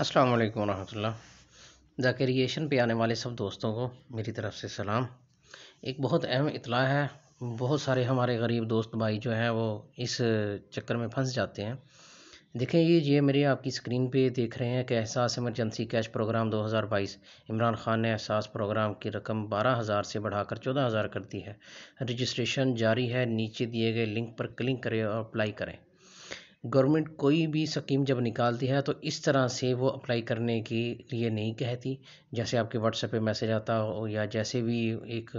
अस्सलाम वालेकुम रहमतुल्लाह जाकेरिएशन पे आने वाले सब दोस्तों को मेरी तरफ़ से सलाम एक बहुत अहम इतला है बहुत सारे हमारे गरीब दोस्त भाई जो हैं वो इस चक्कर में फंस जाते हैं देखें ये ये मेरे आपकी स्क्रीन पे देख रहे हैं कि Ehsaas emergency cash programme 2022 Imran Khan ने एहसास प्रोग्राम की रकम 12000 से बढ़ाकर 14000 कर दी है रजिस्ट्रेशन जारी है नीचे दिए गए लिंक पर क्लिक करें और अप्लाई करें गवर्नमेंट कोई भी स्कीम जब निकालती है तो इस तरह से वो अप्लाई करने के लिए नहीं कहती जैसे आपके व्हाट्सएप पे मैसेज आता हो या जैसे भी एक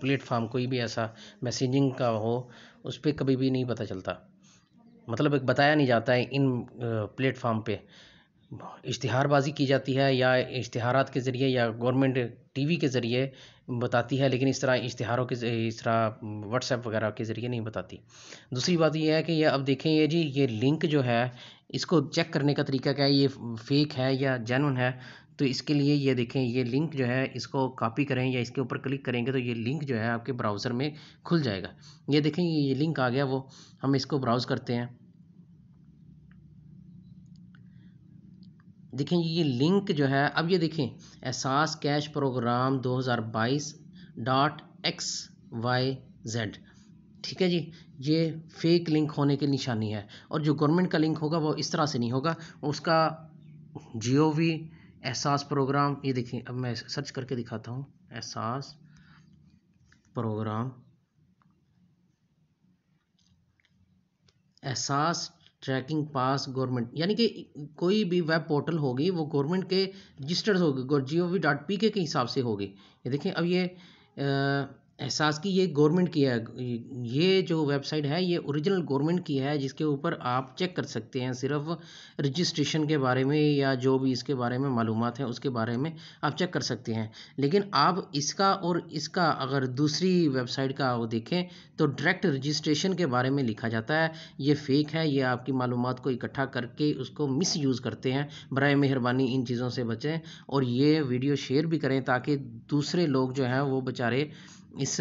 प्लेटफार्म कोई भी ऐसा मैसेजिंग का हो उस पर कभी भी नहीं पता चलता मतलब एक बताया नहीं जाता है इन प्लेटफार्म पे इश्तहारबाजी की जाती है या इश्तहार के ज़रिए या गवर्नमेंट टी वी के ज़रिए बताती है लेकिन इस तरह इश्तहारों के इस तरह व्हाट्सएप वगैरह के ज़रिए नहीं बताती दूसरी बात यह है कि ये अब देखें ये जी ये लिंक जो है इसको चेक करने का तरीका क्या है ये फेक है या जैन है तो इसके लिए ये देखें ये लिंक जो है इसको कॉपी करें या इसके ऊपर क्लिक करेंगे तो ये लिंक जो है आपके ब्राउज़र में खुल जाएगा ये देखें ये लिंक आ गया वो हम इसको ब्राउज़ करते हैं देखें ये लिंक जो है अब ये देखें Ehsaas cash programme 2022 dot X Y Z ठीक है जी ये फेक लिंक होने की निशानी है और जो गवर्नमेंट का लिंक होगा वो इस तरह से नहीं होगा उसका जियो वी एहसास प्रोग्राम ये देखें अब मैं सर्च करके दिखाता हूँ एहसास प्रोग्राम एहसास ट्रैकिंग पास गवर्नमेंट यानी कि कोई भी वेब पोर्टल होगी वो गवर्नमेंट के रजिस्टर्ड होगी G O V dot P K के हिसाब से होगी ये देखें अब ये एहसास की ये गवर्नमेंट की है ये जो वेबसाइट है ये ओरिजिनल गवर्नमेंट की है जिसके ऊपर आप चेक कर सकते हैं सिर्फ रजिस्ट्रेशन के बारे में या जो भी इसके बारे में मालूम है उसके बारे में आप चेक कर सकते हैं लेकिन आप इसका और इसका अगर दूसरी वेबसाइट का वो देखें तो डायरेक्ट रजिस्ट्रेशन के बारे में लिखा जाता है ये फेक है ये आपकी मालूम को इकट्ठा करके उसको मिस यूज़ करते हैं बर मेहरबानी इन चीज़ों से बचें और ये वीडियो शेयर भी करें ताकि दूसरे लोग जो हैं वो बेचारे इस